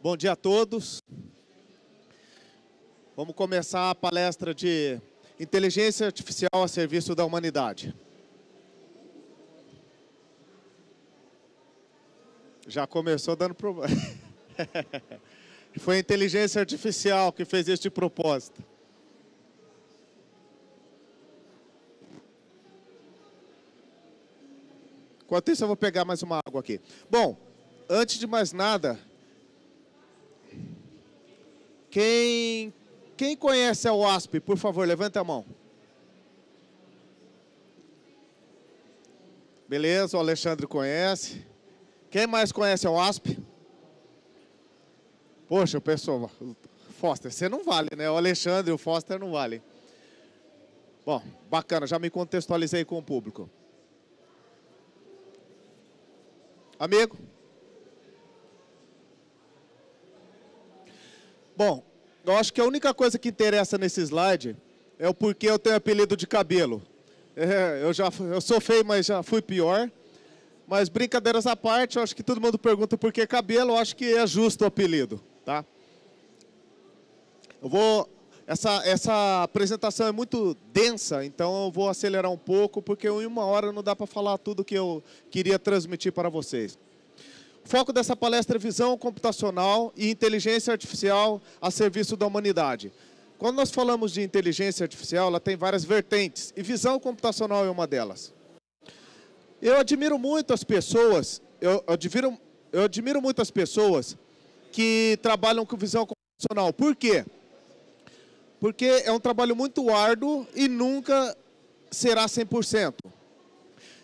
Bom dia a todos. Vamos começar a palestra de Inteligência Artificial a Serviço da Humanidade. Já começou dando problema. Foi a inteligência artificial que fez este propósito. Enquanto isso, eu vou pegar mais uma água aqui. Bom, antes de mais nada, quem, quem conhece a WASP, por favor, levanta a mão. Beleza, o Alexandre conhece. Quem mais conhece a WASP? Poxa, o pessoal, Foster, você não vale, né? O Alexandre o Foster não vale. Bom, bacana, já me contextualizei com o público. Amigo? Bom, eu acho que a única coisa que interessa nesse slide é o porquê eu tenho apelido de cabelo. É, eu já eu sou feio, mas já fui pior. Mas brincadeiras à parte, eu acho que todo mundo pergunta por que cabelo, eu acho que é justo o apelido, tá? Eu vou essa essa apresentação é muito densa, então eu vou acelerar um pouco porque em uma hora não dá para falar tudo que eu queria transmitir para vocês. Foco dessa palestra é visão computacional e inteligência artificial a serviço da humanidade. Quando nós falamos de inteligência artificial, ela tem várias vertentes e visão computacional é uma delas. Eu admiro muito as pessoas, eu admiro, eu admiro muito as pessoas que trabalham com visão computacional. Por quê? Porque é um trabalho muito árduo e nunca será 100%.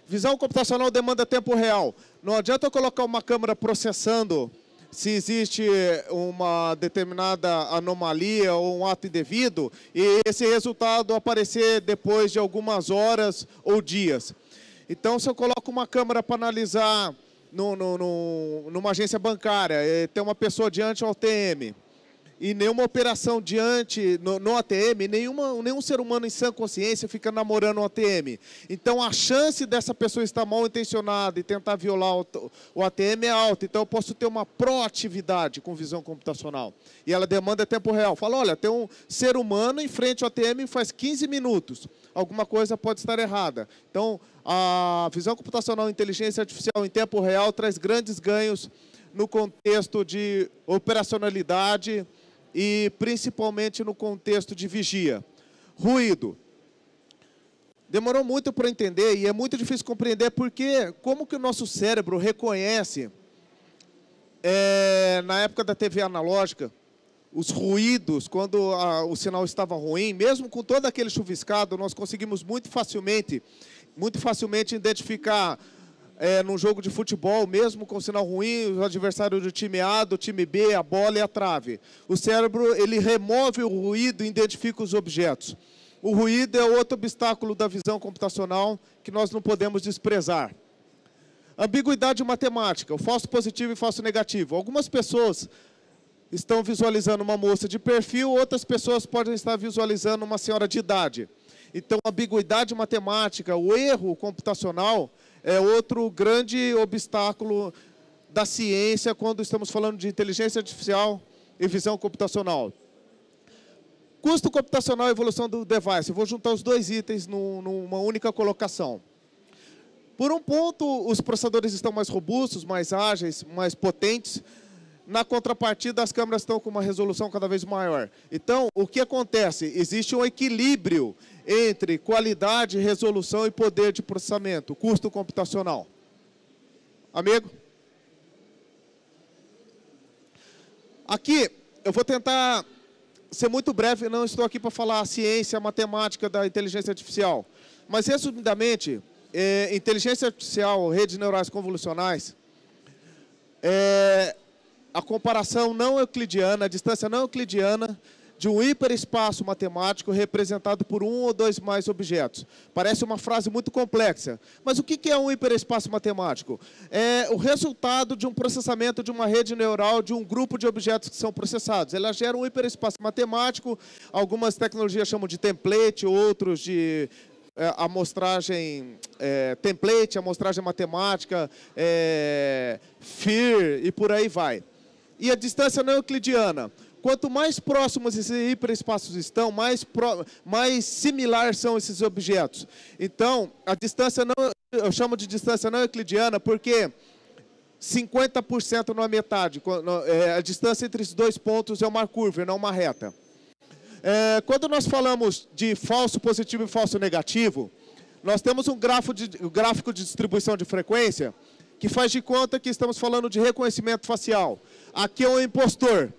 Visão computacional demanda tempo real. Não adianta eu colocar uma câmera processando se existe uma determinada anomalia ou um ato indevido e esse resultado aparecer depois de algumas horas ou dias. Então, se eu coloco uma câmera para analisar no, no, no, numa agência bancária, eh, tem uma pessoa diante ao ATM, e nenhuma operação diante no, no ATM, nenhuma, nenhum ser humano em sã consciência fica namorando o ATM. Então a chance dessa pessoa estar mal intencionada e tentar violar o, o ATM é alta. Então eu posso ter uma proatividade com visão computacional. E ela demanda é tempo real. Fala, olha, tem um ser humano em frente ao ATM faz 15 minutos. Alguma coisa pode estar errada. Então a visão computacional e inteligência artificial em tempo real traz grandes ganhos no contexto de operacionalidade, e principalmente no contexto de vigia. Ruído. Demorou muito para entender e é muito difícil compreender porque como que o nosso cérebro reconhece é, na época da TV analógica os ruídos quando a, o sinal estava ruim, mesmo com todo aquele chuviscado, nós conseguimos muito facilmente, muito facilmente identificar é, num jogo de futebol, mesmo com sinal ruim, o adversário do time A, do time B, a bola e a trave. O cérebro ele remove o ruído e identifica os objetos. O ruído é outro obstáculo da visão computacional que nós não podemos desprezar. Ambiguidade matemática, o falso positivo e falso negativo. Algumas pessoas estão visualizando uma moça de perfil, outras pessoas podem estar visualizando uma senhora de idade. Então, a ambiguidade matemática, o erro computacional, é outro grande obstáculo da ciência quando estamos falando de inteligência artificial e visão computacional. Custo computacional e evolução do device. Eu vou juntar os dois itens numa única colocação. Por um ponto, os processadores estão mais robustos, mais ágeis, mais potentes, na contrapartida, as câmeras estão com uma resolução cada vez maior. Então, o que acontece? Existe um equilíbrio entre qualidade, resolução e poder de processamento, custo computacional. Amigo? Aqui, eu vou tentar ser muito breve, não estou aqui para falar a ciência, a matemática da inteligência artificial. Mas, resumidamente, é, inteligência artificial, redes neurais convolucionais, é, a comparação não euclidiana, a distância não euclidiana de um hiperespaço matemático representado por um ou dois mais objetos. Parece uma frase muito complexa, mas o que é um hiperespaço matemático? É o resultado de um processamento de uma rede neural de um grupo de objetos que são processados. Ela gera um hiperespaço matemático, algumas tecnologias chamam de template, outros de é, amostragem é, template, amostragem matemática, é, FIR e por aí vai e a distância não é euclidiana. Quanto mais próximos esses hiperespaços estão, mais, pro, mais similar são esses objetos. Então, a distância não, eu chamo de distância não euclidiana porque 50% é metade, é, a distância entre esses dois pontos é uma curva, não uma reta. É, quando nós falamos de falso positivo e falso negativo, nós temos um, de, um gráfico de distribuição de frequência que faz de conta que estamos falando de reconhecimento facial. Aqui é um impostor.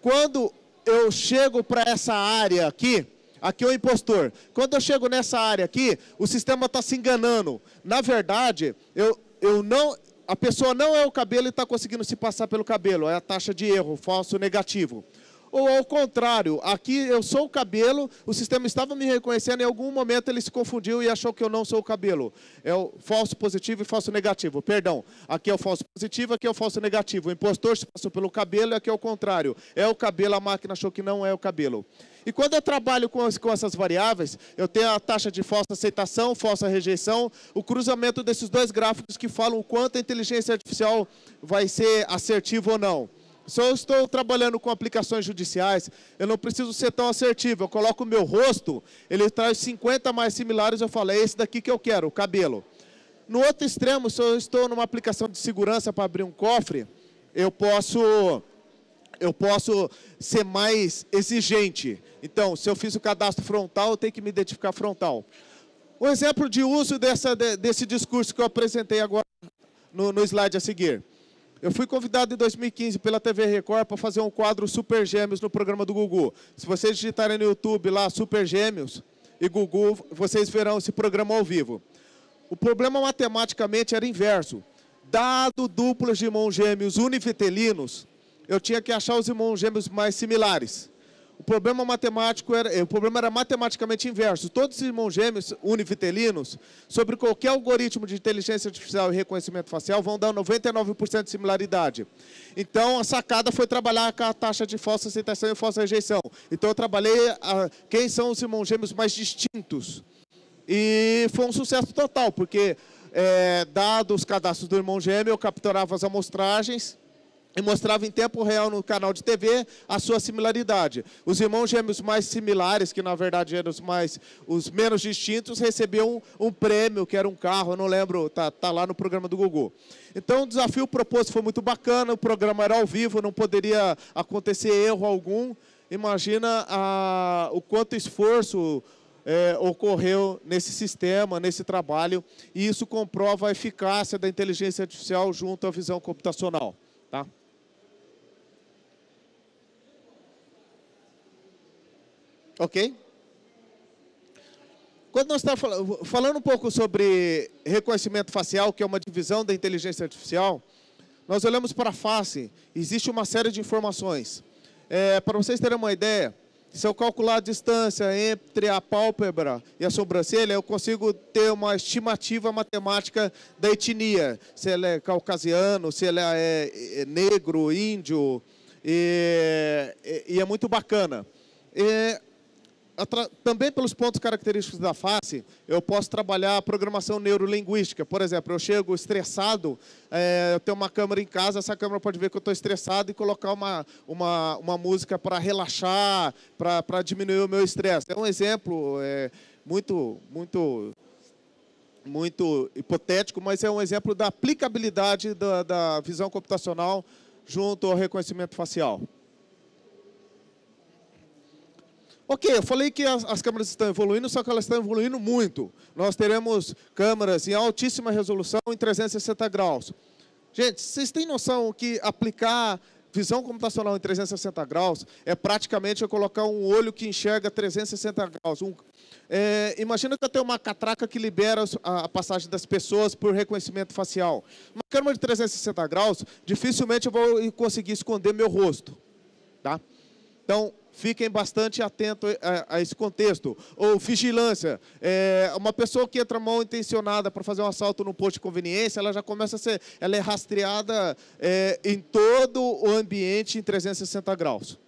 Quando eu chego para essa área aqui, aqui é o impostor. Quando eu chego nessa área aqui, o sistema está se enganando. Na verdade, eu, eu não, a pessoa não é o cabelo e está conseguindo se passar pelo cabelo. É a taxa de erro, falso negativo. Ou ao contrário, aqui eu sou o cabelo, o sistema estava me reconhecendo, em algum momento ele se confundiu e achou que eu não sou o cabelo. É o falso positivo e falso negativo, perdão. Aqui é o falso positivo, aqui é o falso negativo. O impostor se passou pelo cabelo e aqui é o contrário. É o cabelo, a máquina achou que não é o cabelo. E quando eu trabalho com, as, com, essas variáveis, eu tenho a taxa de falsa aceitação, falsa rejeição, o cruzamento desses dois gráficos que falam o quanto a inteligência artificial vai ser assertiva ou não. Se eu estou trabalhando com aplicações judiciais, eu não preciso ser tão assertivo. Eu coloco o meu rosto, ele traz 50 mais similares, eu falo, é esse daqui que eu quero, o cabelo. No outro extremo, se eu estou numa aplicação de segurança para abrir um cofre, eu posso eu posso ser mais exigente. Então, se eu fiz o cadastro frontal, eu tenho que me identificar frontal. Um exemplo de uso dessa, desse discurso que eu apresentei agora no, no slide a seguir. Eu fui convidado em 2015 pela TV Record para fazer um quadro Super Gêmeos no programa do Gugu. Se vocês digitarem no YouTube lá Super Gêmeos e Gugu, vocês verão esse programa ao vivo. O problema matematicamente era inverso. Dado duplas de irmãos gêmeos univitelinos, eu tinha que achar os irmãos gêmeos mais similares problema matemático era, eh, o problema era matematicamente inverso. Todos os irmãos gêmeos univitelinos, sobre qualquer algoritmo de inteligência artificial e reconhecimento facial, vão dar 99% de similaridade. Então, a sacada foi trabalhar com a taxa de falsa aceitação e falsa rejeição. Então, eu trabalhei a, quem são os irmãos gêmeos mais distintos. E foi um sucesso total, porque é, dados os cadastros do irmão gêmeo, eu capturava as amostragens, e mostrava em tempo real no canal de TV a sua similaridade. Os irmãos gêmeos mais similares, que na verdade eram os mais os menos distintos, recebiam um, um prêmio, que era um carro, eu não lembro, tá, tá lá no programa do Gugu. Então o desafio proposto foi muito bacana, o programa era ao vivo, não poderia acontecer erro algum. Imagina a, o quanto esforço é, ocorreu nesse sistema, nesse trabalho, e isso comprova a eficácia da inteligência artificial junto à visão computacional. Tá? Ok? Quando nós estamos tá falando, falando um pouco sobre reconhecimento facial, que é uma divisão da inteligência artificial, nós olhamos para a face, existe uma série de informações. É, para vocês terem uma ideia, se eu calcular a distância entre a pálpebra e a sobrancelha, eu consigo ter uma estimativa matemática da etnia, se ela é caucasiano, se ela é, é negro, índio, e, e é muito bacana. E também pelos pontos característicos da face, eu posso trabalhar a programação neurolinguística. Por exemplo, eu chego estressado, é, eu tenho uma câmera em casa, essa câmera pode ver que eu estou estressado e colocar uma, uma, uma música para relaxar, para diminuir o meu estresse. É um exemplo é, muito, muito muito hipotético, mas é um exemplo da aplicabilidade da, da visão computacional junto ao reconhecimento facial. Ok, eu falei que as, as, câmeras estão evoluindo, só que elas estão evoluindo muito. Nós teremos câmeras em altíssima resolução em 360 graus. Gente, vocês têm noção que aplicar visão computacional em 360 graus é praticamente eu colocar um olho que enxerga 360 graus. Um, é, imagina que eu tenho uma catraca que libera a, a passagem das pessoas por reconhecimento facial. Uma câmera de 360 graus, dificilmente eu vou conseguir esconder meu rosto. Tá? Então, fiquem bastante atentos eh, a, a esse contexto. Ou vigilância, é, uma pessoa que entra mal intencionada para fazer um assalto no posto de conveniência, ela já começa a ser, ela é rastreada é, em todo o ambiente em 360 graus.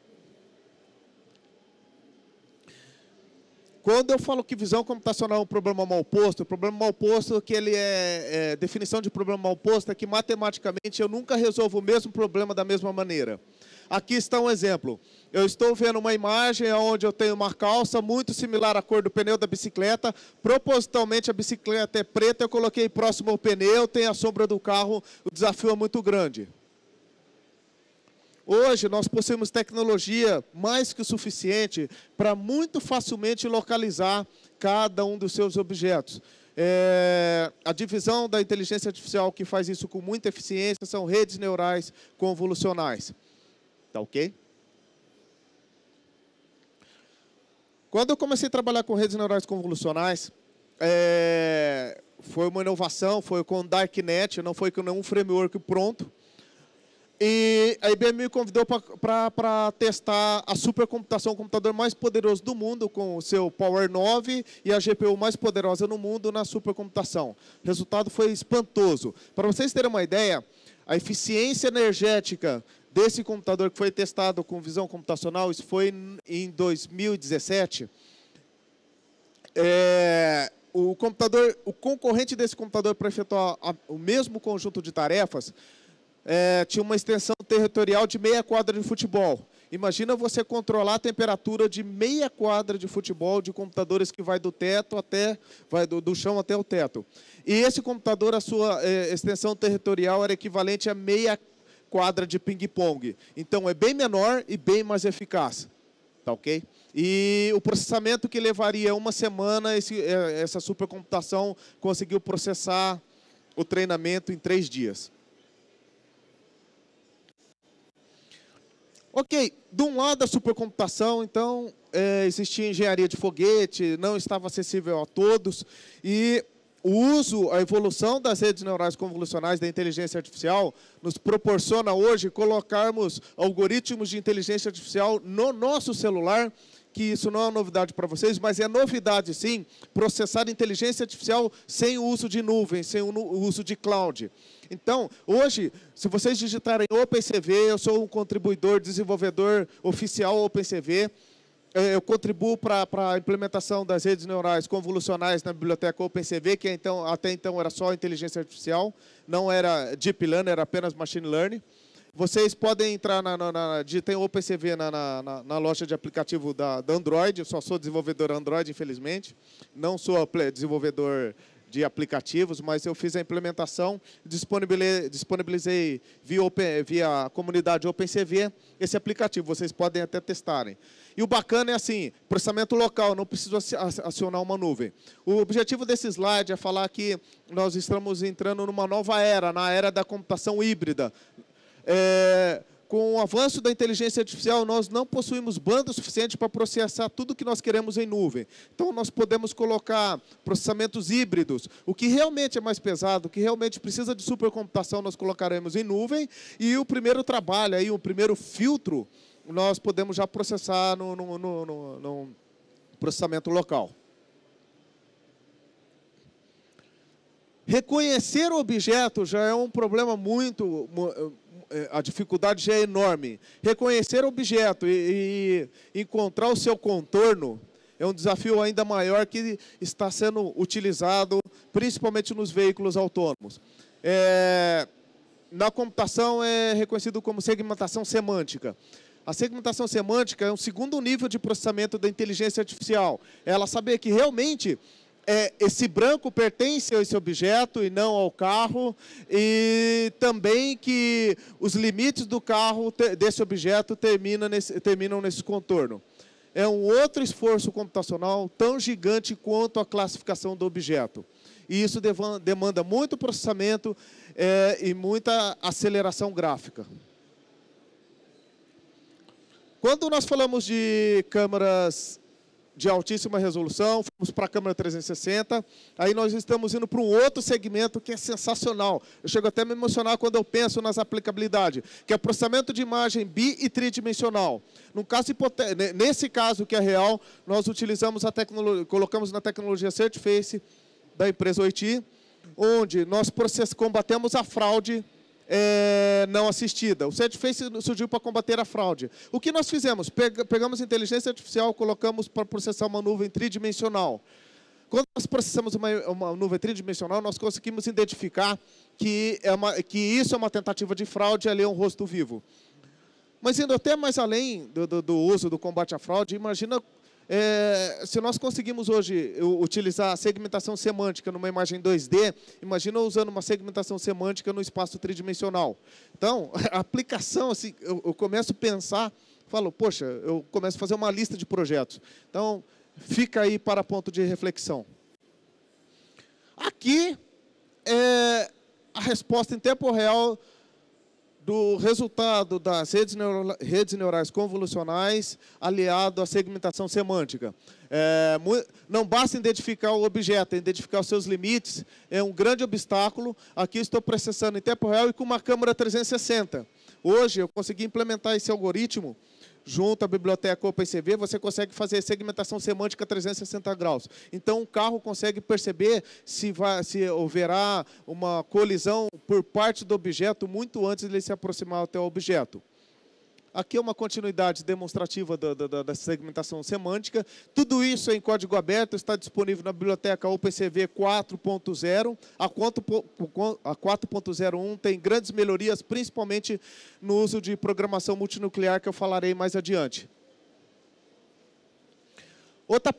Quando eu falo que visão computacional é um problema mal posto, o problema mal posto é que ele é, é, definição de problema mal posto é que matematicamente eu nunca resolvo o mesmo problema da mesma maneira. Aqui está um exemplo. Eu estou vendo uma imagem onde eu tenho uma calça muito similar à cor do pneu da bicicleta. Propositalmente a bicicleta é preta, eu coloquei próximo ao pneu, tem a sombra do carro, o desafio é muito grande. Hoje nós possuímos tecnologia mais que o suficiente para muito facilmente localizar cada um dos seus objetos. É, a divisão da inteligência artificial que faz isso com muita eficiência são redes neurais convolucionais. Tá ok? Quando eu comecei a trabalhar com redes neurais convolucionais, é, foi uma inovação, foi com Darknet, não foi com nenhum framework pronto. E a IBM me convidou para testar a supercomputação, o computador mais poderoso do mundo, com o seu Power 9 e a GPU mais poderosa no mundo na supercomputação. O resultado foi espantoso. Para vocês terem uma ideia, a eficiência energética desse computador que foi testado com visão computacional, isso foi em 2017. É, o computador, o concorrente desse computador para efetuar a, o mesmo conjunto de tarefas é, tinha uma extensão territorial de meia quadra de futebol. Imagina você controlar a temperatura de meia quadra de futebol de computadores que vai do teto até vai do, do chão até o teto. E esse computador, a sua é, extensão territorial era equivalente a meia quadra de ping-pong. Então é bem menor e bem mais eficaz. Tá ok? E o processamento que levaria uma semana, esse, é, essa supercomputação conseguiu processar o treinamento em três dias. Ok, de um lado a supercomputação, então, é, existia engenharia de foguete, não estava acessível a todos, e o uso, a evolução das redes neurais convolucionais da inteligência artificial nos proporciona hoje colocarmos algoritmos de inteligência artificial no nosso celular, que isso não é novidade para vocês, mas é novidade sim processar inteligência artificial sem o uso de nuvem, sem o uso de cloud. Então, hoje, se vocês digitarem OpenCV, eu sou um contribuidor, desenvolvedor oficial OpenCV, eu contribuo para a implementação das redes neurais convolucionais na biblioteca OpenCV, que então, até então era só inteligência artificial, não era deep learning, era apenas machine learning. Vocês podem entrar na, na, na tem OpenCV na, na, na, loja de aplicativo da, da Android. Eu só sou desenvolvedor Android, infelizmente. Não sou desenvolvedor de aplicativos, mas eu fiz a implementação, disponibilizei, disponibilizei via, open, via comunidade OpenCV esse aplicativo. Vocês podem até testarem. E o bacana é assim, processamento local, não preciso acionar uma nuvem. O objetivo desse slide é falar que nós estamos entrando numa nova era, na era da computação híbrida. É, com o avanço da inteligência artificial, nós não possuímos banda suficiente para processar tudo que nós queremos em nuvem. Então, nós podemos colocar processamentos híbridos. O que realmente é mais pesado, o que realmente precisa de supercomputação, nós colocaremos em nuvem. E o primeiro trabalho, aí, o primeiro filtro nós podemos já processar no, no, no, no processamento local. Reconhecer o objeto já é um problema muito. Eh, eh, a dificuldade já é enorme. Reconhecer o objeto e, e encontrar o seu contorno é um desafio ainda maior que está sendo utilizado principalmente nos veículos autônomos. É, na computação é reconhecido como segmentação semântica. A segmentação semântica é um segundo nível de processamento da inteligência artificial. É ela saber que realmente é, esse branco pertence a esse objeto e não ao carro, e também que os limites do carro desse objeto termina nesse, terminam nesse contorno. É um outro esforço computacional tão gigante quanto a classificação do objeto. E isso demanda muito processamento é, e muita aceleração gráfica. Quando nós falamos de câmeras de altíssima resolução, fomos para a câmera 360, aí nós estamos indo para um outro segmento que é sensacional. Eu chego até a me emocionar quando eu penso nas aplicabilidades, que é processamento de imagem bi e tridimensional. Caso nesse caso que é real, nós utilizamos a tecnologia, colocamos na tecnologia Certiface da empresa OIT, onde nós combatemos a fraude é, não assistida. O Face surgiu para combater a fraude. O que nós fizemos? Pegamos inteligência artificial, colocamos para processar uma nuvem tridimensional. Quando nós processamos uma, uma, nuvem tridimensional, nós conseguimos identificar que, é uma, que isso é uma tentativa de fraude, ali é um rosto vivo. Mas indo até mais além do, do, do uso do combate à fraude, imagina é, se nós conseguimos hoje utilizar a segmentação semântica numa imagem 2D, imagina usando uma segmentação semântica no espaço tridimensional. Então, a aplicação, assim, eu, eu começo a pensar, falo, poxa, eu começo a fazer uma lista de projetos. Então, fica aí para ponto de reflexão. Aqui é a resposta em tempo real do resultado das redes, neuro, redes neurais convolucionais aliado à segmentação semântica. É, não basta identificar o objeto, é identificar os seus limites é um grande obstáculo. Aqui estou processando em tempo real e com uma câmera 360. Hoje eu consegui implementar esse algoritmo junto à biblioteca OpenCV, você consegue fazer segmentação semântica 360 graus. Então, o carro consegue perceber se, vai, se houverá uma colisão por parte do objeto muito antes de ele se aproximar até o objeto. Aqui é uma continuidade demonstrativa da, da, da, segmentação semântica. Tudo isso em código aberto, está disponível na biblioteca OPCV 4.0. A 4.01 tem grandes melhorias, principalmente no uso de programação multinuclear, que eu falarei mais adiante. Outra,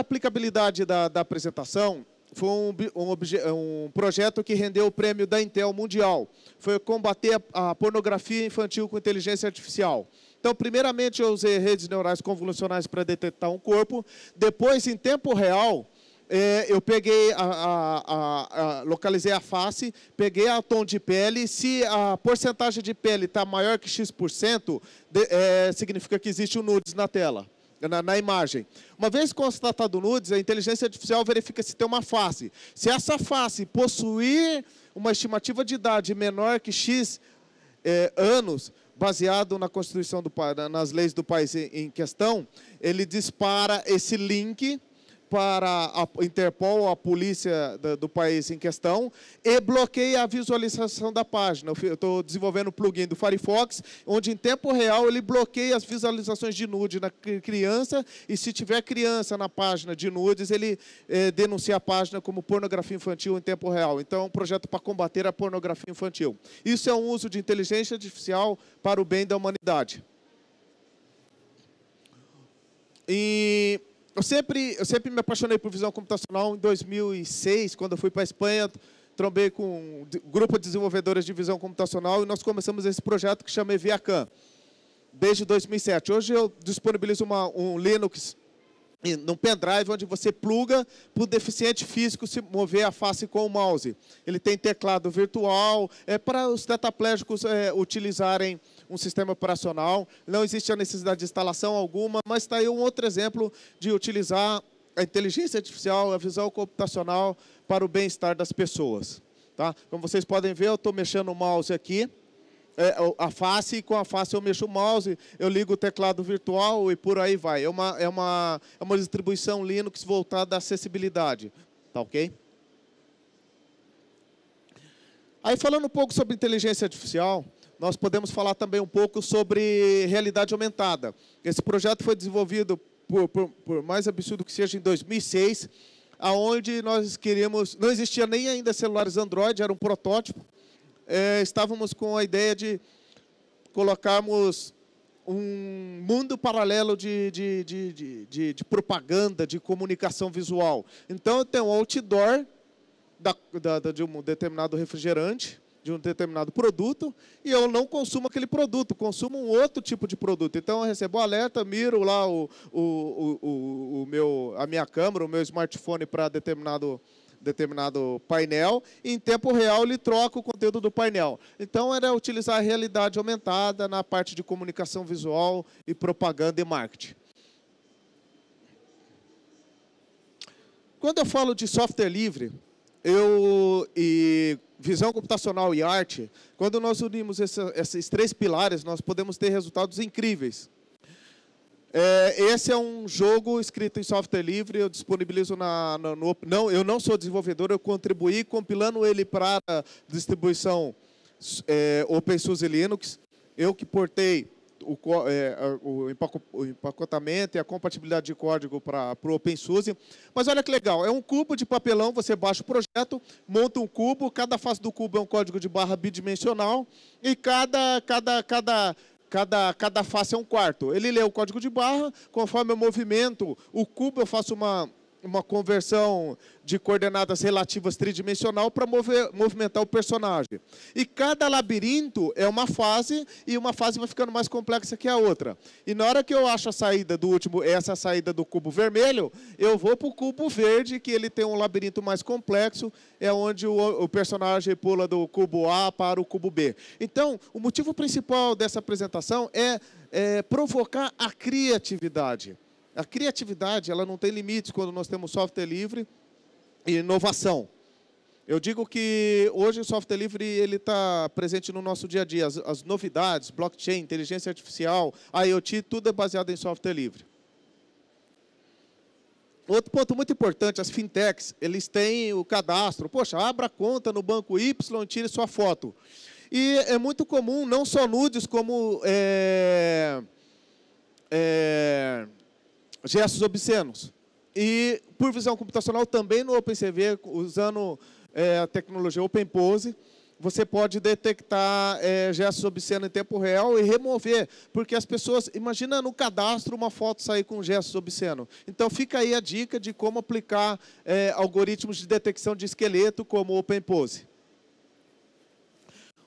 aplicabilidade da, da apresentação foi um, um, um, projeto que rendeu o prêmio da Intel Mundial. Foi combater a, a, pornografia infantil com inteligência artificial. Então, primeiramente, eu usei redes neurais convolucionais para detectar um corpo. Depois, em tempo real, é, eu peguei a, a, localizei a face, peguei a tom de pele. Se a porcentagem de pele está maior que X%, de, é, significa que existe um nudes na tela na, na, imagem. Uma vez constatado nudes, a inteligência artificial verifica se tem uma face. Se essa face possuir uma estimativa de idade menor que X é, anos, baseado na Constituição, do, nas leis do país em, em questão, ele dispara esse link para a Interpol, a polícia do país em questão, e bloqueia a visualização da página. Eu estou desenvolvendo um plugin do Firefox, onde em tempo real ele bloqueia as visualizações de nude na criança, e se tiver criança na página de nudes, ele é, denuncia a página como pornografia infantil em tempo real. Então, é um projeto para combater a pornografia infantil. Isso é um uso de inteligência artificial para o bem da humanidade. E eu sempre, eu sempre me apaixonei por visão computacional. Em 2006, quando eu fui para a Espanha, trombei com um grupo de desenvolvedores de visão computacional e nós começamos esse projeto que chamei Viacan, desde 2007. Hoje eu disponibilizo uma, um Linux num pendrive onde você pluga para o deficiente físico se mover a face com o mouse. Ele tem teclado virtual, é para os tetraplégicos é, utilizarem um sistema operacional, não existe a necessidade de instalação alguma, mas está aí um outro exemplo de utilizar a inteligência artificial, a visão computacional para o bem-estar das pessoas. Tá? Como vocês podem ver, eu estou mexendo o mouse aqui, é, a face, e com a face eu mexo o mouse, eu ligo o teclado virtual e por aí vai. É uma, é uma, é uma distribuição Linux voltada à acessibilidade. Tá ok? Aí falando um pouco sobre inteligência artificial, nós podemos falar também um pouco sobre realidade aumentada. Esse projeto foi desenvolvido, por, por, por mais absurdo que seja, em 2006, aonde nós queríamos... Não existia nem ainda celulares Android, era um protótipo. É, estávamos com a ideia de colocarmos um mundo paralelo de, de, de, de, de propaganda, de comunicação visual. Então, eu tenho um outdoor da, da, de um determinado refrigerante, de um determinado produto e eu não consumo aquele produto, consumo um outro tipo de produto. Então eu recebo alerta, miro lá o, o, o, o meu, a minha câmera, o meu smartphone para determinado determinado painel e em tempo real ele troca o conteúdo do painel. Então era utilizar a realidade aumentada na parte de comunicação visual e propaganda e marketing. Quando eu falo de software livre, eu e visão computacional e arte, quando nós unimos essa, esses três pilares, nós podemos ter resultados incríveis. É, esse é um jogo escrito em software livre, eu disponibilizo na, na no, não, eu não sou desenvolvedor, eu contribuí compilando ele para distribuição é, OpenSUSE Linux. Eu que portei o, é, o, empacotamento e a compatibilidade de código para o OpenSUSE. Mas olha que legal, é um cubo de papelão, você baixa o projeto, monta um cubo, cada face do cubo é um código de barra bidimensional e cada, cada, cada cada, cada face é um quarto. Ele lê o código de barra, conforme o movimento, o cubo eu faço uma uma conversão de coordenadas relativas tridimensional para mover, movimentar o personagem. E cada labirinto é uma fase e uma fase vai ficando mais complexa que a outra. E na hora que eu acho a saída do último, essa saída do cubo vermelho, eu vou para o cubo verde, que ele tem um labirinto mais complexo, é onde o, o personagem pula do cubo A para o cubo B. Então, o motivo principal dessa apresentação é, é provocar a criatividade a criatividade ela não tem limites quando nós temos software livre e inovação. Eu digo que hoje o software livre ele está presente no nosso dia a dia. As, as, novidades, blockchain, inteligência artificial, IoT, tudo é baseado em software livre. Outro ponto muito importante, as fintechs, eles têm o cadastro. Poxa, abra conta no banco Y e tire sua foto. E é muito comum, não só nudes, como é, é, gestos obscenos. E por visão computacional, também no OpenCV, usando é, a tecnologia OpenPose, você pode detectar é, gestos obscenos em tempo real e remover, porque as pessoas, imagina no cadastro uma foto sair com gestos obscenos. Então fica aí a dica de como aplicar é, algoritmos de detecção de esqueleto como OpenPose.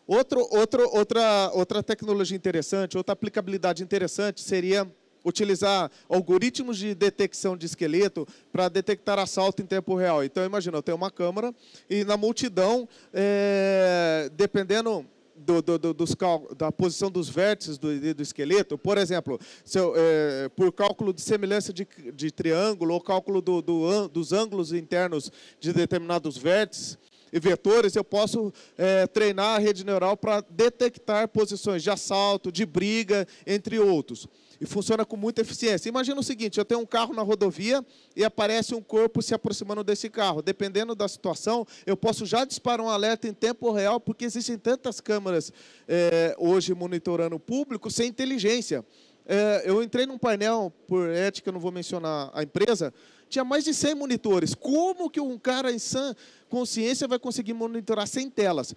Outro, outro, outra, outra tecnologia interessante, outra aplicabilidade interessante seria utilizar algoritmos de detecção de esqueleto para detectar assalto em tempo real. Então, imagina, eu tenho uma câmera e na multidão, é, dependendo do, do, do, dos cal, da posição dos vértices do, do esqueleto, por exemplo, eu, é, por cálculo de semelhança de, de triângulo ou cálculo dos ângulos internos de determinados vértices e vetores, eu posso é, treinar a rede neural para detectar posições de assalto, de briga, entre outros e funciona com muita eficiência. Imagina o seguinte: eu tenho um carro na rodovia e aparece um corpo se aproximando desse carro. Dependendo da situação, eu posso já disparar um alerta em tempo real, porque existem tantas câmeras é, hoje monitorando o público sem inteligência. É, eu entrei num painel, por ética, não vou mencionar a empresa, tinha mais de 100 monitores. Como que um cara em sã consciência vai conseguir monitorar 100 telas?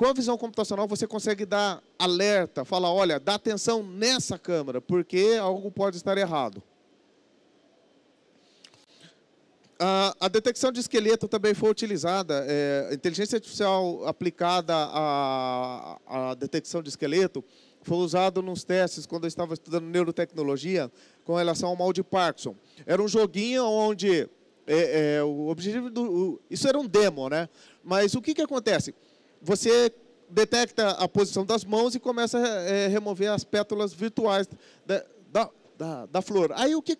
Com a visão computacional, você consegue dar alerta, falar, olha, dá atenção nessa câmera, porque algo pode estar errado. A, detecção de esqueleto também foi utilizada. É, inteligência artificial aplicada à, à detecção de esqueleto foi usado nos testes quando eu estava estudando neurotecnologia com relação ao mal de Parkinson. Era um joguinho onde é, é, o objetivo do. O, isso era um demo, né? Mas o que, que acontece? você detecta a posição das mãos e começa a é, remover as pétalas virtuais da, da, da, da flor. Aí o que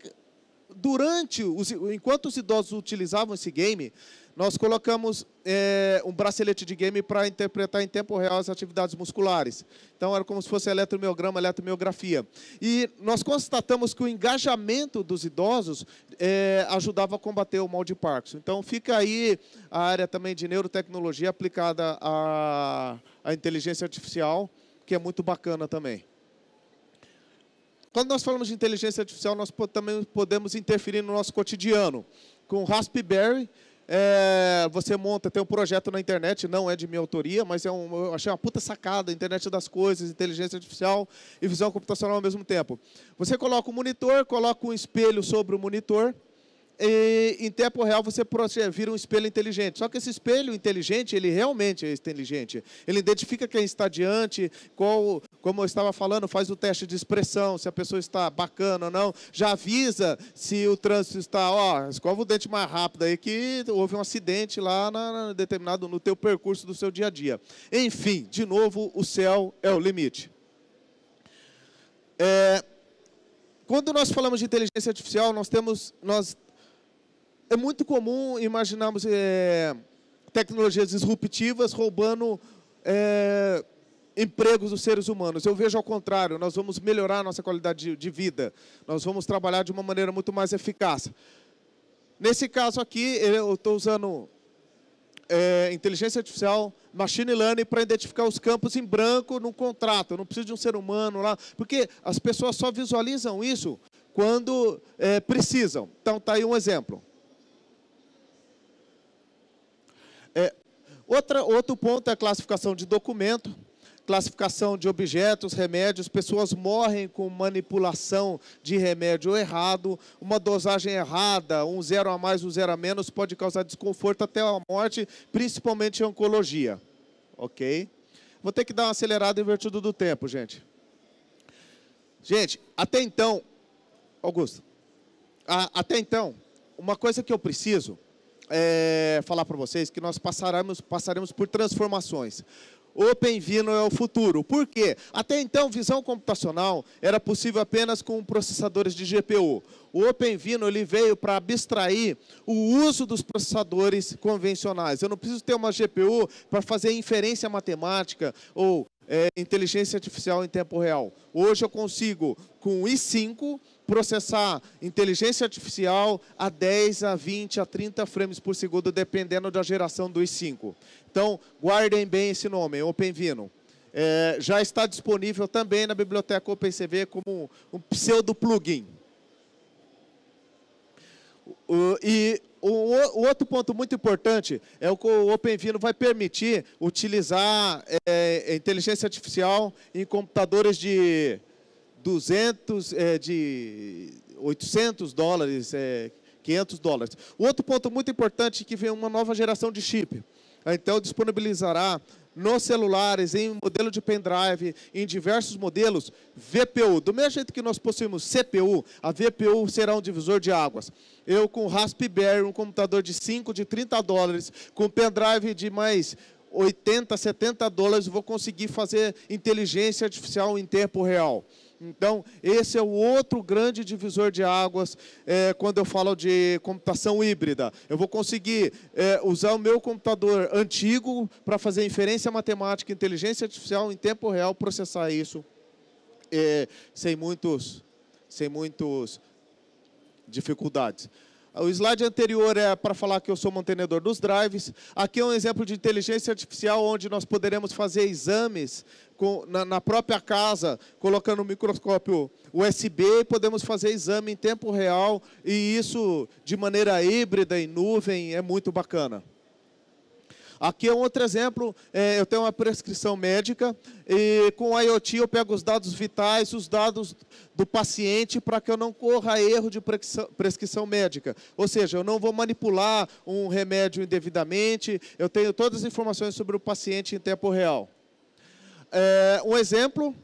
durante os, enquanto os idosos utilizavam esse game, nós colocamos é, um bracelete de game para interpretar em tempo real as atividades musculares. Então, era como se fosse eletromiograma, eletromiografia. E nós constatamos que o engajamento dos idosos é, ajudava a combater o mal de Parkinson. Então, fica aí a área também de neurotecnologia aplicada à, à inteligência artificial, que é muito bacana também. Quando nós falamos de inteligência artificial, nós também podemos interferir no nosso cotidiano. Com o Raspberry, é, você monta, tem um projeto na internet, não é de minha autoria, mas é um, eu achei uma puta sacada, internet das coisas, inteligência artificial e visão computacional ao mesmo tempo. Você coloca o um monitor, coloca um espelho sobre o monitor, e em tempo real você vira um espelho inteligente. Só que esse espelho inteligente, ele realmente é inteligente. Ele identifica quem está diante, qual como eu estava falando, faz o teste de expressão, se a pessoa está bacana ou não. Já avisa se o trânsito está, ó, escova o dente mais rápido aí que houve um acidente lá na, na, determinado no teu percurso do seu dia a dia. Enfim, de novo, o céu é o limite. É, quando nós falamos de inteligência artificial, nós temos, nós é muito comum imaginarmos é, tecnologias disruptivas roubando é, empregos dos seres humanos. Eu vejo ao contrário, nós vamos melhorar a nossa qualidade de, vida, nós vamos trabalhar de uma maneira muito mais eficaz. Nesse caso aqui, eu estou usando é, inteligência artificial, machine learning, para identificar os campos em branco num contrato. Eu não preciso de um ser humano lá, porque as pessoas só visualizam isso quando é, precisam. Então, está aí um exemplo. É, outra, outro ponto é a classificação de documento classificação de objetos, remédios, pessoas morrem com manipulação de remédio errado, uma dosagem errada, um zero a mais, um zero a menos, pode causar desconforto até a morte, principalmente em oncologia. Ok? Vou ter que dar uma acelerada em virtude do tempo, gente. Gente, até então, Augusto, a, até então, uma coisa que eu preciso é falar para vocês que nós passaremos, passaremos por transformações. OpenVINO é o futuro. Por quê? Até então, visão computacional era possível apenas com processadores de GPU. O OpenVINO ele veio para abstrair o uso dos processadores convencionais. Eu não preciso ter uma GPU para fazer inferência matemática ou é, inteligência artificial em tempo real. Hoje eu consigo, com o i5, processar inteligência artificial a 10, a 20, a 30 frames por segundo, dependendo da geração dos 5. Então, guardem bem esse nome, OpenVINO. É, já está disponível também na biblioteca OpenCV como um, pseudo-plugin. E o, outro ponto muito importante é o que o OpenVINO vai permitir utilizar é, inteligência artificial em computadores de 200, é, de 800 dólares, é, 500 dólares. Outro ponto muito importante é que vem uma nova geração de chip. Então, disponibilizará nos celulares, em modelo de pendrive, em diversos modelos, VPU. Do mesmo jeito que nós possuímos CPU, a VPU será um divisor de águas. Eu com Raspberry, um computador de 5, de 30 dólares, com pendrive de mais 80, 70 dólares, vou conseguir fazer inteligência artificial em tempo real. Então, esse é o outro grande divisor de águas é, quando eu falo de computação híbrida. Eu vou conseguir é, usar o meu computador antigo para fazer inferência matemática, inteligência artificial em tempo real, processar isso é, sem muitos, sem muitos dificuldades. O slide anterior é para falar que eu sou mantenedor dos drives. Aqui é um exemplo de inteligência artificial, onde nós poderemos fazer exames com, na, na, própria casa, colocando um microscópio USB, e podemos fazer exame em tempo real, e isso de maneira híbrida, em nuvem, é muito bacana. Aqui é um outro exemplo, é, eu tenho uma prescrição médica e com o IoT eu pego os dados vitais, os dados do paciente para que eu não corra erro de prescrição médica. Ou seja, eu não vou manipular um remédio indevidamente, eu tenho todas as informações sobre o paciente em tempo real. É, um exemplo,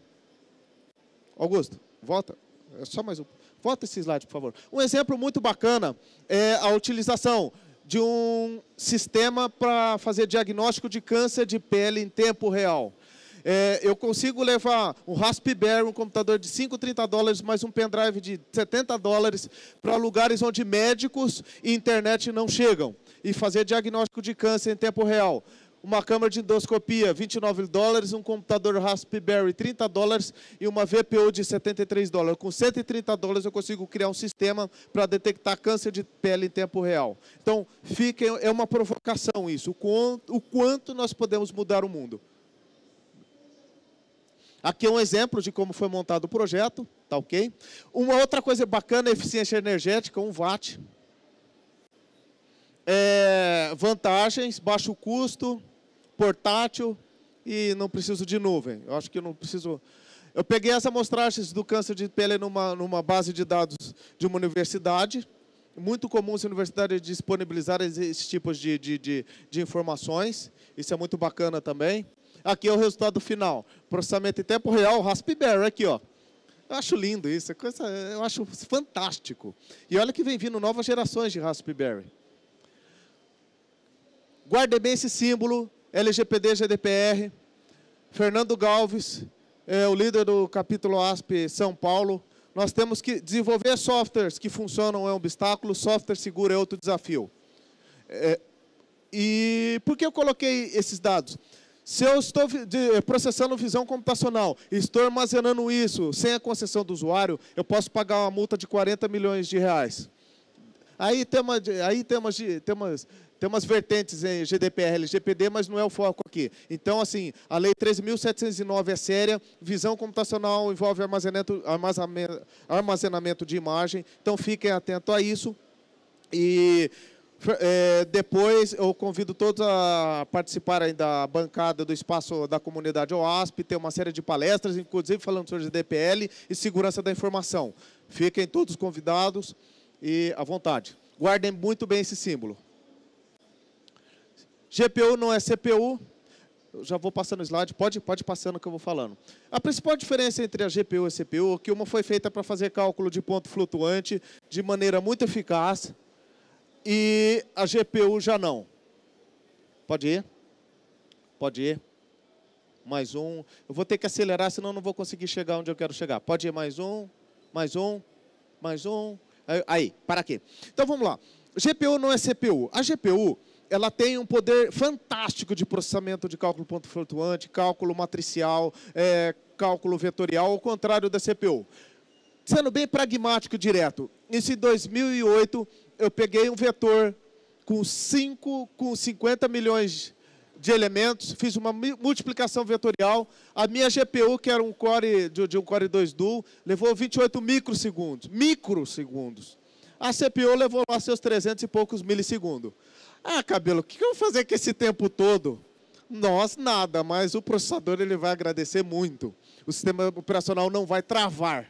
Augusto, volta, é só mais um. Volta esse slide, por favor. Um exemplo muito bacana é a utilização de um sistema para fazer diagnóstico de câncer de pele em tempo real. É, eu consigo levar um Raspberry, um computador de 5, 30 dólares, mais um pendrive de 70 dólares, para lugares onde médicos e internet não chegam, e fazer diagnóstico de câncer em tempo real uma câmera de endoscopia, 29 dólares, um computador Raspberry, 30 dólares e uma VPO de 73 dólares. Com 130 dólares eu consigo criar um sistema para detectar câncer de pele em tempo real. Então, fiquem, é uma provocação isso, o quanto, o quanto nós podemos mudar o mundo. Aqui é um exemplo de como foi montado o projeto, tá ok? Uma outra coisa bacana, é eficiência energética, um watt. É, vantagens, baixo custo, portátil e não preciso de nuvem. Eu acho que eu não preciso. Eu peguei essa amostragens do câncer de pele numa, numa base de dados de uma universidade. Muito comum as universidades universidade disponibilizar esses tipos de, de, de, de informações. Isso é muito bacana também. Aqui é o resultado final. Processamento em tempo real, Raspberry, aqui, ó. Eu acho lindo isso, é coisa, eu acho fantástico. E olha que vem vindo novas gerações de Raspberry. Guarde bem esse símbolo, LGPD GDPR, Fernando Galves, é o líder do capítulo ASP São Paulo. Nós temos que desenvolver softwares que funcionam é um obstáculo, software seguro é outro desafio. É, e por que eu coloquei esses dados? Se eu estou processando visão computacional e estou armazenando isso sem a concessão do usuário, eu posso pagar uma multa de 40 milhões de reais. Aí temos, aí temos, temos tem umas vertentes em GDPR, LGPD, mas não é o foco aqui. Então, assim, a Lei 13.709 é séria, visão computacional envolve armazenamento, armazenamento de imagem, então fiquem atentos a isso. E é, depois eu convido todos a participarem da bancada do espaço da comunidade OASP, tem uma série de palestras, inclusive falando sobre GDPR e segurança da informação. Fiquem todos convidados e à vontade. Guardem muito bem esse símbolo. GPU não é CPU. Eu já vou passando o slide, pode, pode passando o que eu vou falando. A principal diferença entre a GPU e a CPU é que uma foi feita para fazer cálculo de ponto flutuante de maneira muito eficaz e a GPU já não. Pode ir? Pode ir. Mais um. Eu vou ter que acelerar, senão não vou conseguir chegar onde eu quero chegar. Pode ir mais um, mais um, mais um. Aí, para quê? Então vamos lá. GPU não é CPU. A GPU ela tem um poder fantástico de processamento de cálculo ponto flutuante, cálculo matricial, é, cálculo vetorial, ao contrário da CPU. Sendo bem pragmático direto, isso em 2008 eu peguei um vetor com, cinco, com 50 milhões de elementos, fiz uma multiplicação vetorial, a minha GPU, que era um core de, de um core 2 dual, levou 28 microsegundos, microsegundos. A CPU levou lá seus 300 e poucos milissegundos. Ah, cabelo, o que eu vou fazer com esse tempo todo? Nós nada, mas o processador ele vai agradecer muito. O sistema operacional não vai travar.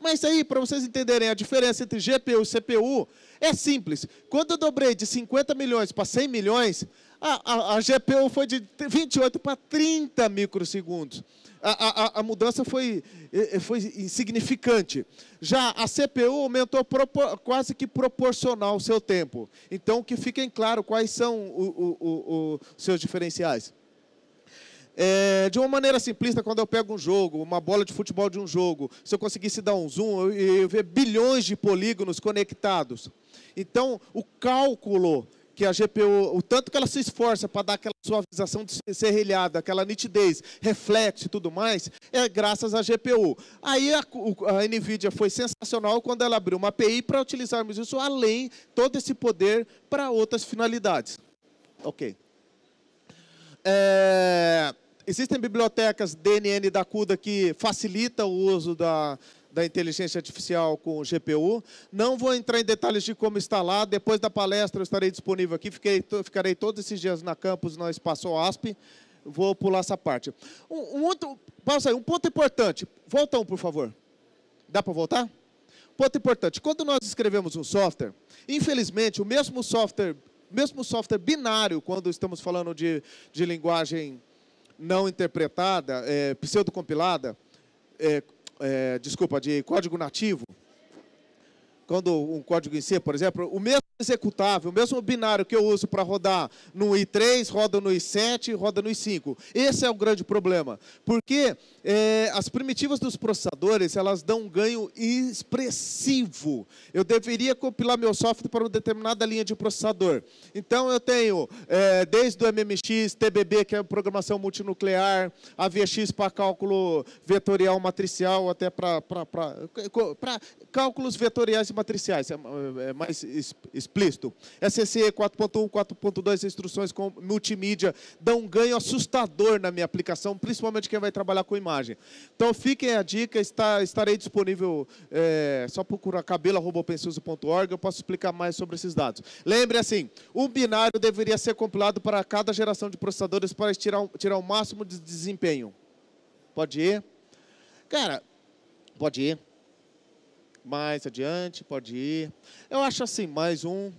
Mas aí, para vocês entenderem a diferença entre GPU e CPU, é simples. Quando eu dobrei de 50 milhões para 100 milhões, a, a, a GPU foi de 28 para 30 microsegundos. A, a, a, mudança foi, foi insignificante. Já a CPU aumentou propor, quase que proporcional ao seu tempo. Então, que fiquem claro quais são os seus diferenciais. É, de uma maneira simplista, quando eu pego um jogo, uma bola de futebol de um jogo, se eu conseguisse dar um zoom, eu, eu ver bilhões de polígonos conectados. Então, o cálculo que a GPU, o tanto que ela se esforça para dar aquela suavização de serrilhada, aquela nitidez, reflexo e tudo mais, é graças à GPU. Aí a, a NVIDIA foi sensacional quando ela abriu uma API para utilizarmos isso além, todo esse poder, para outras finalidades. Ok. É, existem bibliotecas DNN da CUDA que facilitam o uso da, da inteligência artificial com o GPU. Não vou entrar em detalhes de como instalar. Depois da palestra eu estarei disponível aqui. Fiquei, ficarei todos esses dias na campus, no Espaço ASP. Vou pular essa parte. Um, um outro, pausa aí, um ponto importante. Volta um, por favor. Dá para voltar? Ponto importante. Quando nós escrevemos um software, infelizmente, o mesmo software, mesmo software binário, quando estamos falando de, de linguagem não interpretada, é, pseudocompilada, é, é, desculpa, de código nativo, quando um código em C, por exemplo, o mesmo executável, mesmo binário que eu uso para rodar no i3, roda no i7, roda no i5. Esse é o grande problema, porque é, as primitivas dos processadores, elas dão um ganho expressivo. Eu deveria compilar meu software para uma determinada linha de processador. Então eu tenho, é, desde o MMX, TBB, que é programação multinuclear, AVX para cálculo vetorial matricial, até para cálculos vetoriais e matriciais, é, é, é mais explícito. SCE 4.1, 4.2, instruções com multimídia, dão um ganho assustador na minha aplicação, principalmente quem vai trabalhar com imagem. Então, fiquem a dica, está, estarei disponível, é, só procurar cabelo.pensuso.org, eu posso explicar mais sobre esses dados. Lembre assim, o binário deveria ser compilado para cada geração de processadores para tirar, tirar o máximo de desempenho. Pode ir? Cara, pode ir. Mais adiante, pode ir. Eu acho assim, mais um.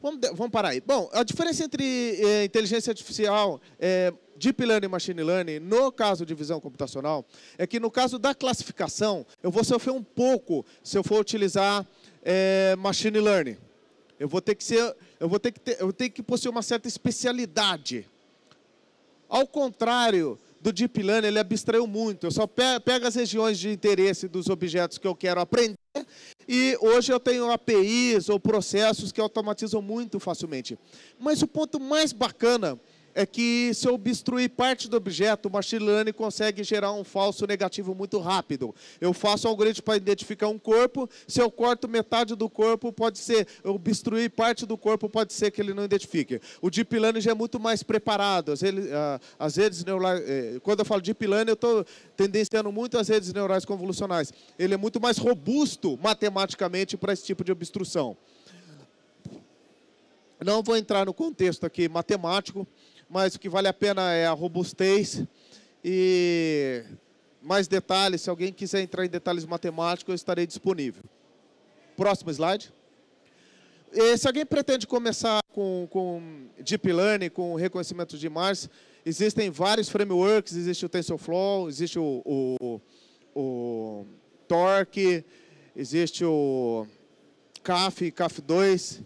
Vamos, vamos parar aí. Bom, a diferença entre é, inteligência artificial, é, deep learning e machine learning, no caso de visão computacional, é que no caso da classificação, eu vou sofrer um pouco se eu for utilizar é, machine learning. Eu vou ter que ser, eu vou ter que ter, eu tenho que possuir uma certa especialidade. Ao contrário do Deep Learning ele abstraiu muito. Eu só pego as regiões de interesse dos objetos que eu quero aprender e hoje eu tenho APIs ou processos que automatizam muito facilmente. Mas o ponto mais bacana é que se obstruir parte do objeto, o machine learning consegue gerar um falso negativo muito rápido. Eu faço um algoritmo para identificar um corpo, se eu corto metade do corpo, pode ser, obstruir parte do corpo, pode ser que ele não identifique. O deep learning já é muito mais preparado. Às vezes, ah, eh, quando eu falo deep learning, eu estou tendenciando muito as redes neurais convolucionais. Ele é muito mais robusto matematicamente para esse tipo de obstrução. Não vou entrar no contexto aqui matemático, mas o que vale a pena é a robustez e mais detalhes, se alguém quiser entrar em detalhes matemáticos, eu estarei disponível. Próximo slide. E se alguém pretende começar com, com Deep Learning, com reconhecimento de imagens, existem vários frameworks, existe o TensorFlow, existe o, o, o Torque, existe o CAF, CAF2.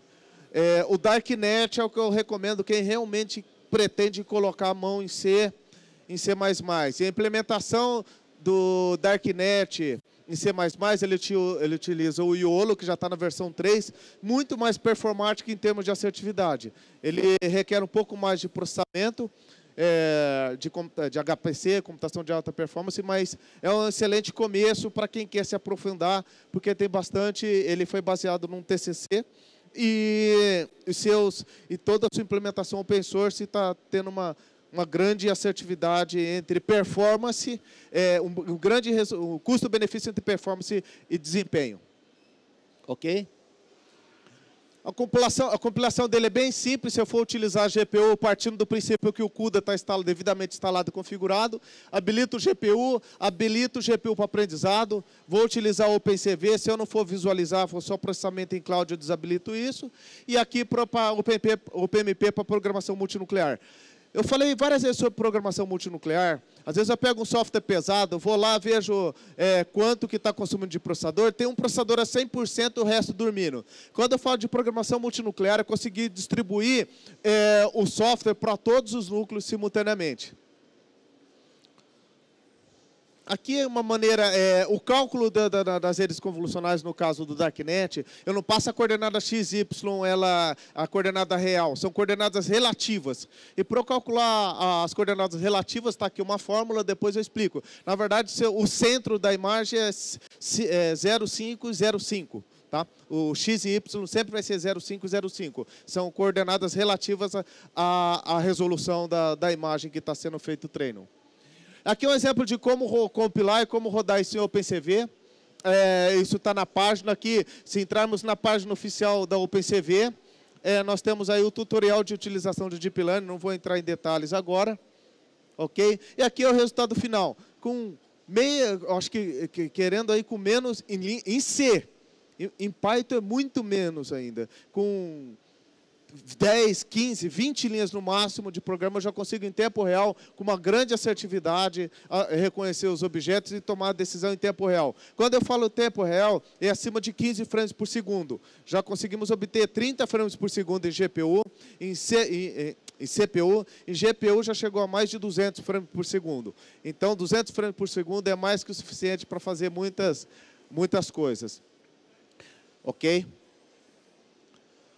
É, o Darknet é o que eu recomendo, quem realmente pretende colocar a mão em C, em C++. E a implementação do Darknet em C++, ele, ele utiliza o Iolo, que já está na versão 3, muito mais performático em termos de assertividade. Ele requer um pouco mais de processamento, é, de, de HPC, computação de alta performance, mas é um excelente começo para quem quer se aprofundar, porque tem bastante, ele foi baseado num TCC, e, e, seus, e toda a sua implementação open source está tendo uma, uma grande assertividade entre performance, é, um, um grande um custo-benefício entre performance e desempenho. Ok? A compilação, a compilação dele é bem simples, se eu for utilizar a GPU partindo do princípio que o CUDA está instalado, devidamente instalado e configurado, habilito o GPU, habilito o GPU para aprendizado, vou utilizar o OpenCV, se eu não for visualizar, for só processamento em cloud, eu desabilito isso, e aqui para o OpenMP para programação multinuclear. Eu falei várias vezes sobre programação multinuclear. Às vezes eu pego um software pesado, vou lá, vejo é, quanto que está consumindo de processador. Tem um processador a 100%, o resto dormindo. Quando eu falo de programação multinuclear, eu consegui distribuir é, o software para todos os núcleos simultaneamente. Aqui é uma maneira, é, o cálculo da, da, das redes convolucionais no caso do darknet, eu não passo a coordenada x, y, ela, a coordenada real, são coordenadas relativas. E para eu calcular as coordenadas relativas, está aqui uma fórmula, depois eu explico. Na verdade, o centro da imagem é 0,505. É tá? O x e y sempre vai ser 0,505. São coordenadas relativas à resolução da, da imagem que está sendo feito o treino. Aqui é um exemplo de como compilar e como rodar isso em OpenCV. É, isso está na página aqui. Se entrarmos na página oficial da OpenCV, é, nós temos aí o tutorial de utilização de Deep Learning, não vou entrar em detalhes agora. Ok? E aqui é o resultado final. Com meia, acho que, que querendo aí com menos em, em C. Em, em Python é muito menos ainda. Com 10, 15, 20 linhas no máximo de programa, eu já consigo em tempo real, com uma grande assertividade, reconhecer os objetos e tomar a decisão em tempo real. Quando eu falo tempo real, é acima de 15 frames por segundo. Já conseguimos obter 30 frames por segundo em GPU, em, C, em, em CPU, em GPU já chegou a mais de 200 frames por segundo. Então, 200 frames por segundo é mais que o suficiente para fazer muitas, muitas coisas. Ok?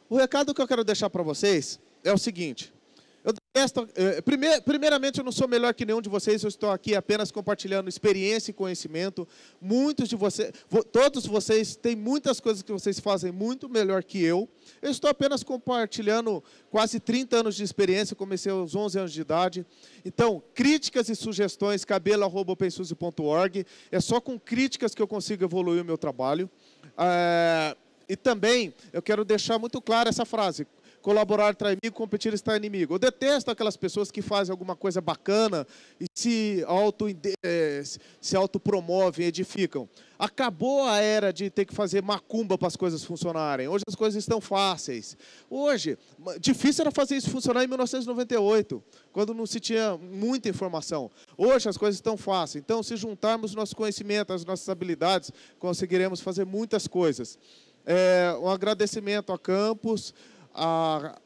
O recado que eu quero deixar para vocês é o seguinte. Eu detesto, eh, primeiramente, eu não sou melhor que nenhum de vocês, eu estou aqui apenas compartilhando experiência e conhecimento. Muitos de vocês, todos vocês, têm muitas coisas que vocês fazem muito melhor que eu. Eu estou apenas compartilhando quase 30 anos de experiência, comecei aos 11 anos de idade. Então, críticas e sugestões, cabelo@opensuse.org. É só com críticas que eu consigo evoluir o meu trabalho. É e também eu quero deixar muito clara essa frase: colaborar está inimigo, competir está inimigo. Eu detesto aquelas pessoas que fazem alguma coisa bacana e se, auto, eh, se autopromovem, edificam. Acabou a era de ter que fazer macumba para as coisas funcionarem. Hoje as coisas estão fáceis. Hoje, difícil era fazer isso funcionar em 1998, quando não se tinha muita informação. Hoje as coisas estão fáceis. Então, se juntarmos nosso conhecimento, as nossas habilidades, conseguiremos fazer muitas coisas. É, um agradecimento a Campos, a,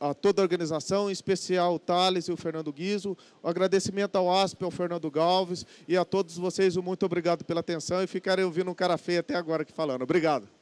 a toda a organização, em especial o Thales e o Fernando Guizo. Um agradecimento ao ASP, ao Fernando Galves e a todos vocês, um muito obrigado pela atenção e ficarem ouvindo um cara feio até agora aqui falando. Obrigado.